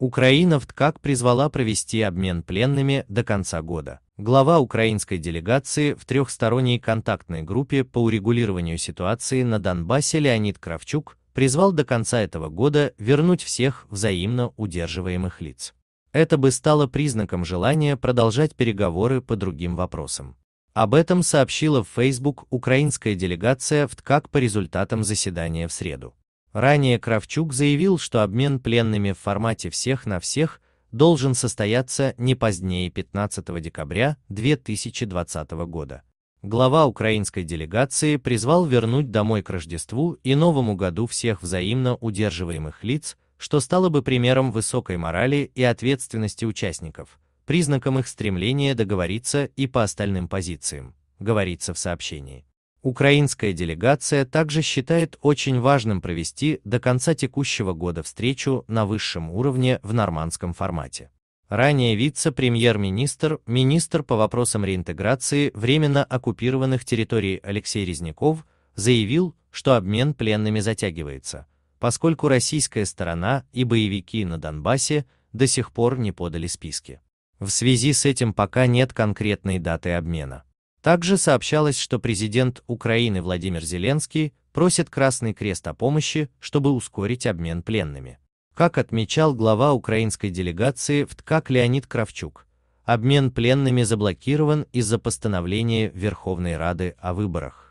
Украина в ткак призвала провести обмен пленными до конца года. Глава украинской делегации в трехсторонней контактной группе по урегулированию ситуации на Донбассе Леонид Кравчук призвал до конца этого года вернуть всех взаимно удерживаемых лиц. Это бы стало признаком желания продолжать переговоры по другим вопросам. Об этом сообщила в Facebook украинская делегация в ТКАК по результатам заседания в среду. Ранее Кравчук заявил, что обмен пленными в формате всех на всех должен состояться не позднее 15 декабря 2020 года. Глава украинской делегации призвал вернуть домой к Рождеству и Новому году всех взаимно удерживаемых лиц, что стало бы примером высокой морали и ответственности участников, признаком их стремления договориться и по остальным позициям, говорится в сообщении. Украинская делегация также считает очень важным провести до конца текущего года встречу на высшем уровне в нормандском формате. Ранее вице-премьер-министр, министр по вопросам реинтеграции временно оккупированных территорий Алексей Резняков заявил, что обмен пленными затягивается, поскольку российская сторона и боевики на Донбассе до сих пор не подали списки. В связи с этим пока нет конкретной даты обмена. Также сообщалось, что президент Украины Владимир Зеленский просит Красный Крест о помощи, чтобы ускорить обмен пленными. Как отмечал глава украинской делегации в ТКАК Леонид Кравчук, обмен пленными заблокирован из-за постановления Верховной Рады о выборах.